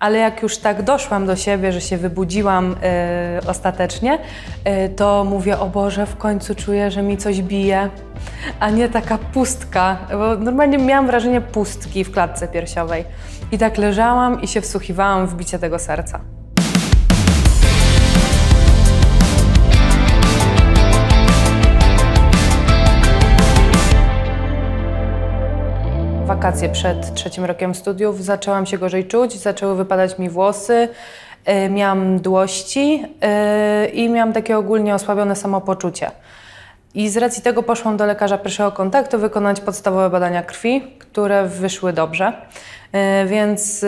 Ale jak już tak doszłam do siebie, że się wybudziłam y, ostatecznie, y, to mówię, o Boże, w końcu czuję, że mi coś bije, a nie taka pustka, bo normalnie miałam wrażenie pustki w klatce piersiowej. I tak leżałam i się wsłuchiwałam w bicie tego serca. wakacje przed trzecim rokiem studiów zaczęłam się gorzej czuć, zaczęły wypadać mi włosy, y, miałam dłości y, i miałam takie ogólnie osłabione samopoczucie. I z racji tego poszłam do lekarza pierwszego kontaktu wykonać podstawowe badania krwi, które wyszły dobrze. Y, więc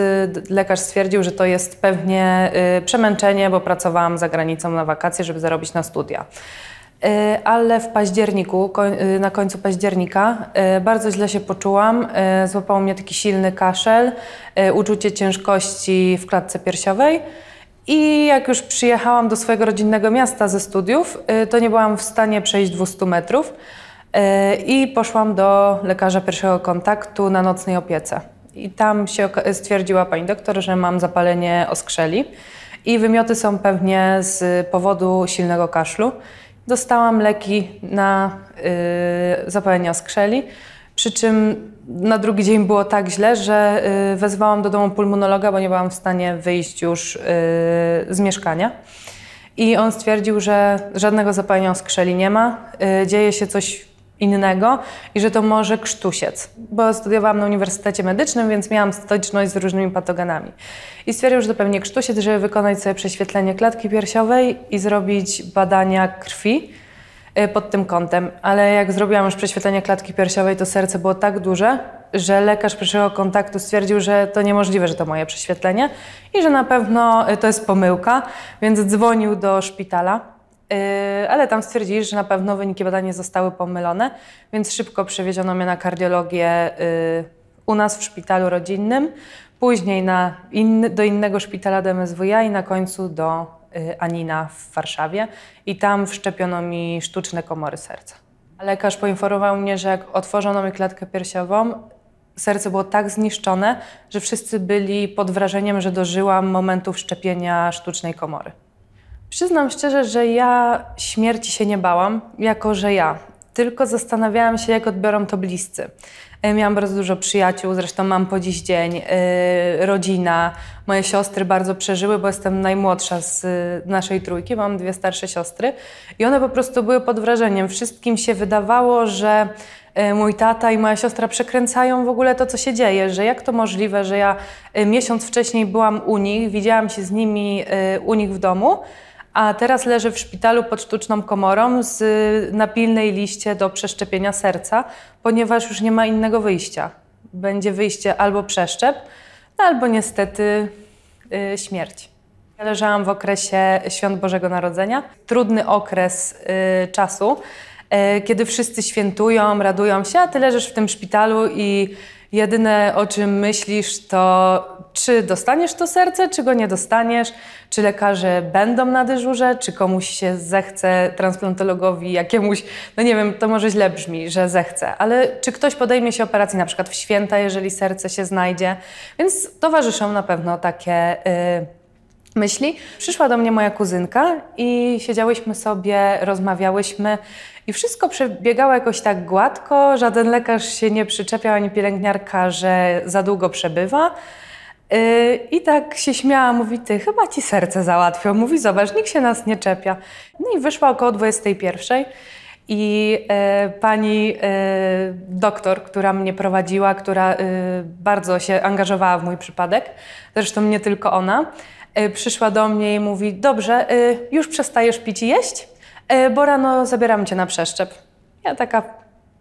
lekarz stwierdził, że to jest pewnie przemęczenie, bo pracowałam za granicą na wakacje, żeby zarobić na studia. E, ale w październiku, e, na końcu października, e, bardzo źle się poczułam. Złapał mnie taki silny kaszel, uczucie ciężkości w klatce piersiowej. I jak już przyjechałam do swojego rodzinnego miasta ze studiów, to nie byłam w stanie przejść 200 metrów i poszłam do lekarza pierwszego kontaktu na nocnej opiece. I tam się stwierdziła pani doktor, że mam zapalenie oskrzeli i wymioty są pewnie z powodu silnego kaszlu. Dostałam leki na y, zapalenia skrzeli, przy czym na drugi dzień było tak źle, że y, wezwałam do domu pulmonologa, bo nie byłam w stanie wyjść już y, z mieszkania. I on stwierdził, że żadnego zapalenia skrzeli nie ma, y, dzieje się coś innego i że to może krztusiec, bo studiowałam na Uniwersytecie Medycznym, więc miałam styczność z różnymi patogenami. I stwierdził, że to pewnie krztusiec, żeby wykonać sobie prześwietlenie klatki piersiowej i zrobić badania krwi y, pod tym kątem. Ale jak zrobiłam już prześwietlenie klatki piersiowej, to serce było tak duże, że lekarz pierwszego kontaktu stwierdził, że to niemożliwe, że to moje prześwietlenie i że na pewno y, to jest pomyłka, więc dzwonił do szpitala Yy, ale tam stwierdzili, że na pewno wyniki badania zostały pomylone, więc szybko przewieziono mnie na kardiologię yy, u nas w szpitalu rodzinnym, później na inny, do innego szpitala do MSWiA i na końcu do yy, Anina w Warszawie i tam wszczepiono mi sztuczne komory serca. Lekarz poinformował mnie, że jak otworzono mi klatkę piersiową, serce było tak zniszczone, że wszyscy byli pod wrażeniem, że dożyłam momentu wszczepienia sztucznej komory. Przyznam szczerze, że ja śmierci się nie bałam, jako że ja. Tylko zastanawiałam się, jak odbiorą to bliscy. E, miałam bardzo dużo przyjaciół, zresztą mam po dziś dzień, yy, rodzina. Moje siostry bardzo przeżyły, bo jestem najmłodsza z e, naszej trójki, mam dwie starsze siostry. I one po prostu były pod wrażeniem. Wszystkim się wydawało, że mój tata i moja siostra przekręcają w ogóle to, co się dzieje, że jak to możliwe, że ja miesiąc wcześniej byłam u nich, widziałam się z nimi u nich w domu a teraz leży w szpitalu pod sztuczną komorą z, na pilnej liście do przeszczepienia serca, ponieważ już nie ma innego wyjścia. Będzie wyjście albo przeszczep, albo niestety y, śmierć. Ja leżałam w okresie Świąt Bożego Narodzenia. Trudny okres y, czasu, y, kiedy wszyscy świętują, radują się, a ty leżysz w tym szpitalu i Jedyne o czym myślisz to, czy dostaniesz to serce, czy go nie dostaniesz, czy lekarze będą na dyżurze, czy komuś się zechce, transplantologowi jakiemuś, no nie wiem, to może źle brzmi, że zechce, ale czy ktoś podejmie się operacji na przykład w święta, jeżeli serce się znajdzie, więc towarzyszą na pewno takie... Yy, myśli. Przyszła do mnie moja kuzynka i siedziałyśmy sobie, rozmawiałyśmy i wszystko przebiegało jakoś tak gładko. Żaden lekarz się nie przyczepiał, ani pielęgniarka, że za długo przebywa. Yy, I tak się śmiała, mówi, ty chyba ci serce załatwią. Mówi, zobacz, nikt się nas nie czepia. No i wyszła około 21. I yy, pani yy, doktor, która mnie prowadziła, która bardzo się angażowała w mój przypadek, zresztą nie tylko ona, E, przyszła do mnie i mówi: Dobrze, e, już przestajesz pić i jeść, e, bo rano zabieram cię na przeszczep. Ja taka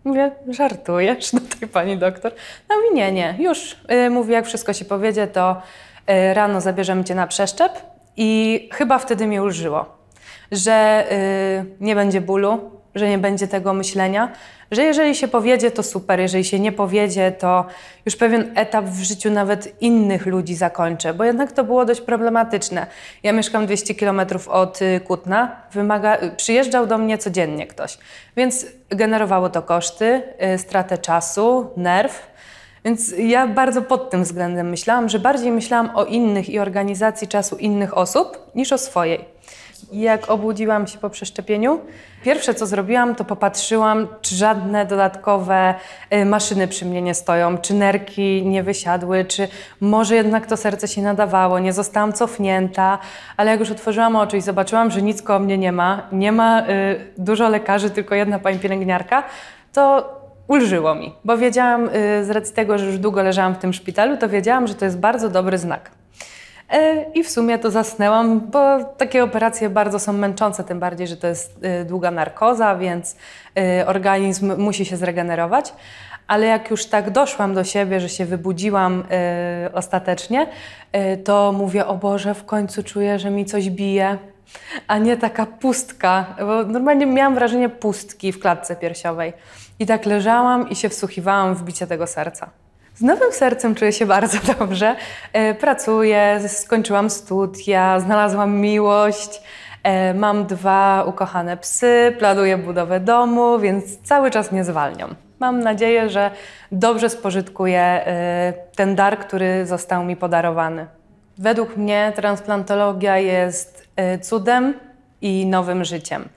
mówię: Żartujesz do no tej pani doktor? No mi nie, nie, już mówi: Jak wszystko się powiedzie, to rano zabierzemy cię na przeszczep. I chyba wtedy mi ulżyło, że nie będzie bólu, że nie będzie tego myślenia, że jeżeli się powiedzie, to super, jeżeli się nie powiedzie, to już pewien etap w życiu nawet innych ludzi zakończę, bo jednak to było dość problematyczne. Ja mieszkam 200 km od y, Kutna, wymaga, y, przyjeżdżał do mnie codziennie ktoś, więc generowało to koszty, y, stratę czasu, nerw. Więc ja bardzo pod tym względem myślałam, że bardziej myślałam o innych i organizacji czasu innych osób niż o swojej. Jak obudziłam się po przeszczepieniu, pierwsze co zrobiłam, to popatrzyłam, czy żadne dodatkowe y, maszyny przy mnie nie stoją, czy nerki nie wysiadły, czy może jednak to serce się nadawało, nie zostałam cofnięta, ale jak już otworzyłam oczy i zobaczyłam, że nic koło mnie nie ma, nie ma y, dużo lekarzy, tylko jedna pani pielęgniarka, to ulżyło mi, bo wiedziałam, y, z racji tego, że już długo leżałam w tym szpitalu, to wiedziałam, że to jest bardzo dobry znak. E, I w sumie to zasnęłam, bo takie operacje bardzo są męczące, tym bardziej, że to jest e, długa narkoza, więc e, organizm musi się zregenerować. Ale jak już tak doszłam do siebie, że się wybudziłam ostatecznie, to mówię: O Boże, w końcu czuję, że mi coś bije a nie taka pustka, bo normalnie miałam wrażenie pustki w klatce piersiowej. I tak leżałam i się wsłuchiwałam w bicie tego serca. Z nowym sercem czuję się bardzo dobrze. E, pracuję, skończyłam studia, znalazłam miłość. E, mam dwa ukochane psy, planuję budowę domu, więc cały czas nie zwalniam. Mam nadzieję, że dobrze spożytkuję e, ten dar, który został mi podarowany. Według mnie transplantologia jest cudem i nowym życiem.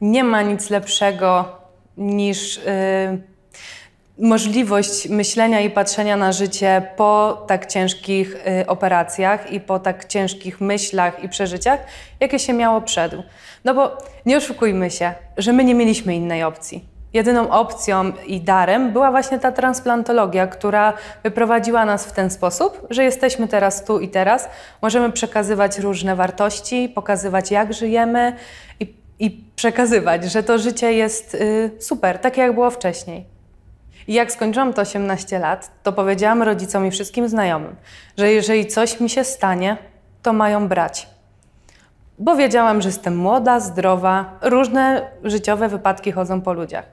Nie ma nic lepszego niż możliwość myślenia i patrzenia na życie po tak ciężkich y, operacjach i po tak ciężkich myślach i przeżyciach, jakie się miało przed. No bo nie oszukujmy się, że my nie mieliśmy innej opcji. Jedyną opcją i darem była właśnie ta transplantologia, która wyprowadziła nas w ten sposób, że jesteśmy teraz tu i teraz, możemy przekazywać różne wartości, pokazywać jak żyjemy i, i przekazywać, że to życie jest y, super, takie jak było wcześniej. I jak skończyłam te 18 lat, to powiedziałam rodzicom i wszystkim znajomym, że jeżeli coś mi się stanie, to mają brać. Bo wiedziałam, że jestem młoda, zdrowa, różne życiowe wypadki chodzą po ludziach.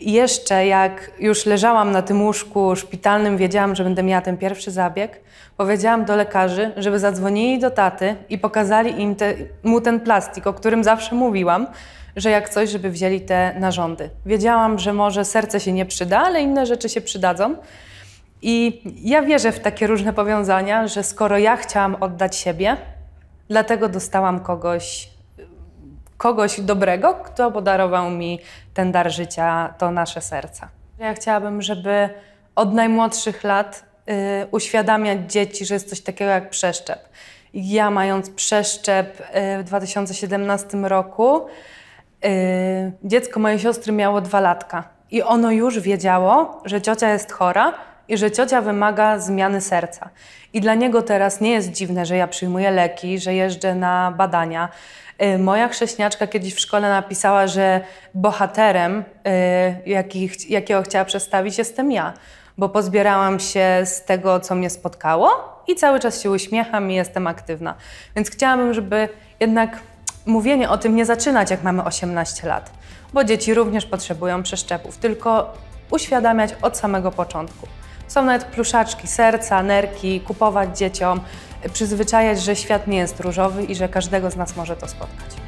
I jeszcze jak już leżałam na tym łóżku szpitalnym, wiedziałam, że będę miała ten pierwszy zabieg, powiedziałam do lekarzy, żeby zadzwonili do taty i pokazali im te, mu ten plastik, o którym zawsze mówiłam, że jak coś, żeby wzięli te narządy. Wiedziałam, że może serce się nie przyda, ale inne rzeczy się przydadzą. I ja wierzę w takie różne powiązania, że skoro ja chciałam oddać siebie, dlatego dostałam kogoś, kogoś dobrego, kto podarował mi ten dar życia, to nasze serca. Ja chciałabym, żeby od najmłodszych lat yy, uświadamiać dzieci, że jest coś takiego jak przeszczep. Ja mając przeszczep yy, w 2017 roku, Yy, dziecko mojej siostry miało dwa latka i ono już wiedziało, że ciocia jest chora i że ciocia wymaga zmiany serca. I dla niego teraz nie jest dziwne, że ja przyjmuję leki, że jeżdżę na badania. Yy, moja chrześniaczka kiedyś w szkole napisała, że bohaterem, yy, jaki, jakiego chciała przedstawić, jestem ja, bo pozbierałam się z tego, co mnie spotkało i cały czas się uśmiecham i jestem aktywna. Więc chciałabym, żeby jednak mówienie o tym nie zaczynać, jak mamy 18 lat, bo dzieci również potrzebują przeszczepów, tylko uświadamiać od samego początku. Są nawet pluszaczki, serca, nerki, kupować dzieciom, przyzwyczajać, że świat nie jest różowy i że każdego z nas może to spotkać.